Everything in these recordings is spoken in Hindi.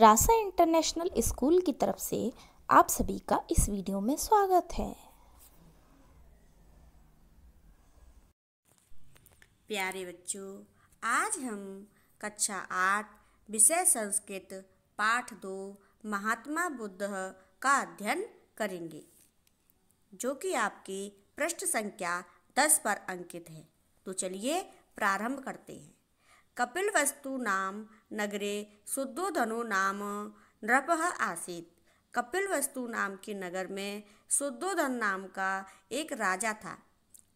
रासा इंटरनेशनल स्कूल की तरफ से आप सभी का इस वीडियो में स्वागत है प्यारे बच्चों आज हम कक्षा आठ विषय संस्कृत पाठ दो महात्मा बुद्ध का अध्ययन करेंगे जो कि आपके पृष्ठ संख्या दस पर अंकित है तो चलिए प्रारंभ करते हैं कपिल वस्तु नाम नगरे शुद्धोधनो नाम नृप आसीत कपिलवस्तु नाम के नगर में शुद्धोधन नाम का एक राजा था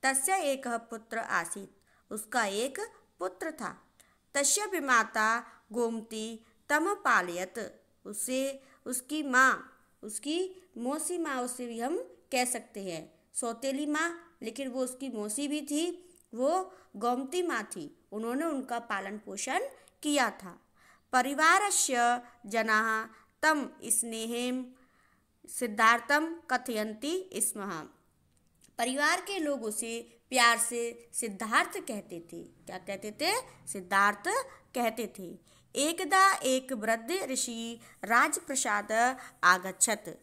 तस्य एक पुत्र आसीत उसका एक पुत्र था तस्य भी माता गोमती तम पालयत उसे उसकी माँ उसकी मौसी माँ उसे भी हम कह सकते हैं सौतेली माँ लेकिन वो उसकी मौसी भी थी वो गोमती माँ थी उन्होंने उनका पालन पोषण किया था से जना तम स्नेह सिद्धार्थम कथयंती स्म परिवार के लोग उसे प्यार से सिद्धार्थ कहते थे क्या कहते थे सिद्धार्थ कहते थे एकदा एक वृद्ध ऋषि राजप्रसाद आगछत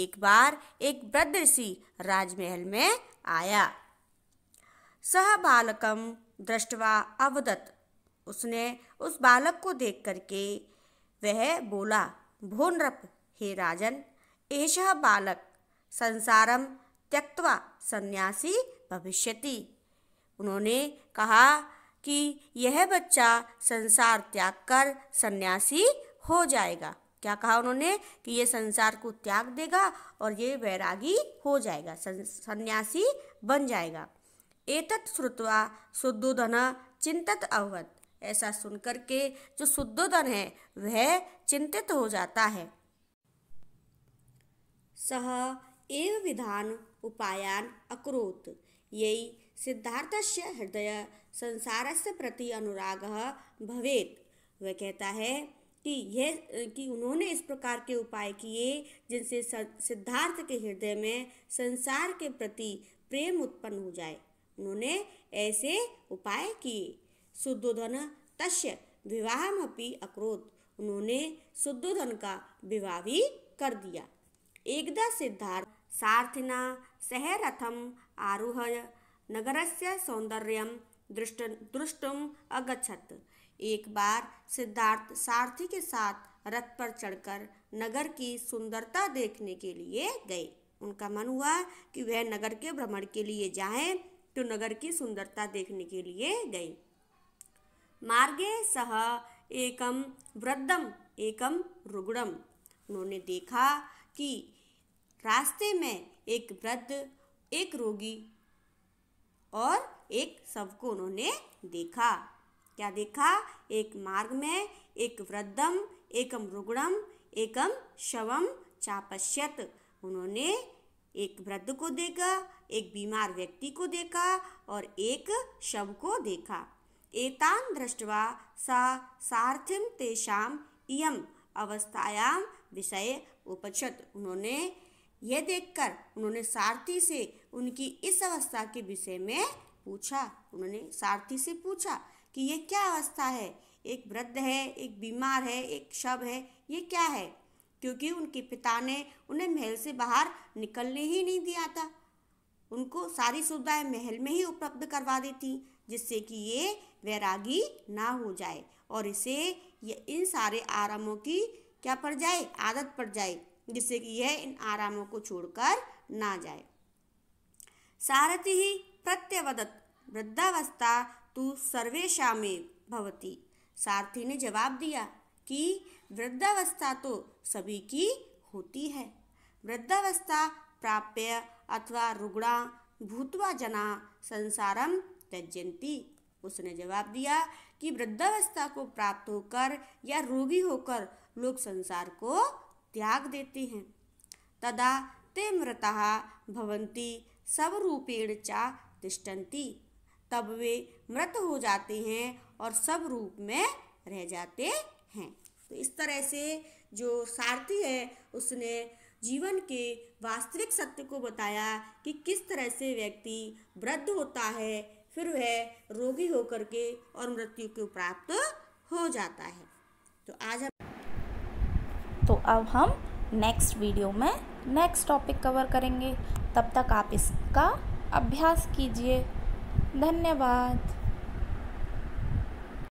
एक बार एक वृद्ध ऋषि राजमहल में आया सह बालकम दृष्टवा अवदत उसने उस बालक को देख करके वह बोला भोनरप हे राजन एष बालक संसारम त्यक्तवा सन्यासी भविष्यति उन्होंने कहा कि यह बच्चा संसार त्याग कर सन्यासी हो जाएगा क्या कहा उन्होंने कि ये संसार को त्याग देगा और ये वैरागी हो जाएगा सन्यासी बन जाएगा एतत् श्रुत्वा सुदुधन चिंतत अवध ऐसा सुनकर के जो शुद्धोधन है वह चिंतित हो जाता है सह एव विधान उपायान अक्रोत यही सिद्धार्थस्य हृदय संसारस्य प्रति अनुराग भवेत वह कहता है कि यह कि उन्होंने इस प्रकार के उपाय किए जिनसे सिद्धार्थ के हृदय में संसार के प्रति प्रेम उत्पन्न हो जाए उन्होंने ऐसे उपाय किए शुद्धोधन तस्य विवाह अक्रोध उन्होंने शुद्धोधन का विवाह भी कर दिया एकदा सिद्धार्थ सार्थिना सहरथम नगर से सौंदर्य दृष्ट दृष्टुम अगछत एक बार सिद्धार्थ सारथी के साथ रथ पर चढ़कर नगर की सुंदरता देखने के लिए गए उनका मन हुआ कि वह नगर के भ्रमण के लिए जाएं तो नगर की सुंदरता देखने के लिए गए मार्गे सह एकम वृद्धम एकम रुग्णम उन्होंने देखा कि रास्ते में एक वृद्ध एक रोगी और एक शव को उन्होंने देखा क्या देखा एक मार्ग में एक वृद्धम एकम रुग्णम एकम शवम चापश्यत उन्होंने एक वृद्ध को देखा एक बीमार व्यक्ति को देखा और एक शव को देखा एतान् दृष्ट्वा सा सारथिं तेषां इयम् अवस्थायां विषय उपचत उन्होंने यह देखकर उन्होंने सारथी से उनकी इस अवस्था के विषय में पूछा उन्होंने सारथी से पूछा कि ये क्या अवस्था है एक वृद्ध है एक बीमार है एक शव है ये क्या है क्योंकि उनके पिता ने उन्हें महल से बाहर निकलने ही नहीं दिया था उनको सारी सुविधाएं महल में ही उपलब्ध करवा देती जिससे कि ये वैरागी ना हो जाए और इसे ये इन सारे आरामों की क्या पड़ जाए आदत पड़ जाए जिससे कि यह इन आरामों को छोड़कर ना जाए सारथि ही प्रत्यवदत वृद्धावस्था तो सर्वेशा में भवती सारथी ने जवाब दिया कि वृद्धावस्था तो सभी की होती है वृद्धावस्था प्राप्य अथवा रुगणा भूतवा जना संसारम त्यजंती उसने जवाब दिया कि वृद्धावस्था को प्राप्त होकर या रोगी होकर लोग संसार को त्याग देते हैं तदा ते मृता भवंती स्वरूपेण चा तिष्ठन्ति तब वे मृत हो जाते हैं और सब रूप में रह जाते हैं तो इस तरह से जो सारथी है उसने जीवन के वास्तविक सत्य को बताया कि किस तरह से व्यक्ति वृद्ध होता है फिर वह रोगी होकर के और मृत्यु को प्राप्त हो जाता है तो आज हम तो अब हम नेक्स्ट वीडियो में नेक्स्ट टॉपिक कवर करेंगे तब तक आप इसका अभ्यास कीजिए धन्यवाद